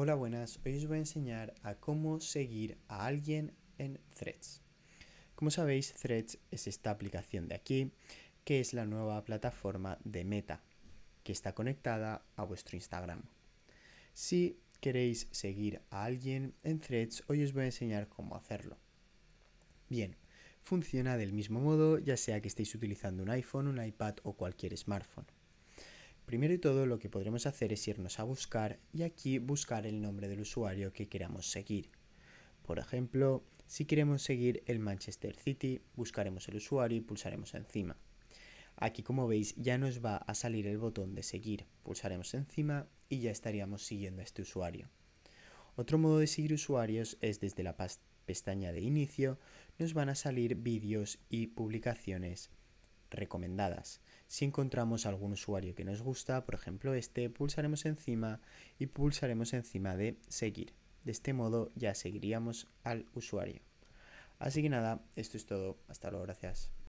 Hola buenas, hoy os voy a enseñar a cómo seguir a alguien en Threads. Como sabéis, Threads es esta aplicación de aquí, que es la nueva plataforma de Meta, que está conectada a vuestro Instagram. Si queréis seguir a alguien en Threads, hoy os voy a enseñar cómo hacerlo. Bien, funciona del mismo modo, ya sea que estéis utilizando un iPhone, un iPad o cualquier smartphone. Primero y todo lo que podremos hacer es irnos a buscar y aquí buscar el nombre del usuario que queramos seguir. Por ejemplo, si queremos seguir el Manchester City, buscaremos el usuario y pulsaremos encima. Aquí como veis ya nos va a salir el botón de seguir, pulsaremos encima y ya estaríamos siguiendo a este usuario. Otro modo de seguir usuarios es desde la pestaña de inicio, nos van a salir vídeos y publicaciones recomendadas. Si encontramos algún usuario que nos gusta, por ejemplo este, pulsaremos encima y pulsaremos encima de seguir. De este modo ya seguiríamos al usuario. Así que nada, esto es todo. Hasta luego, gracias.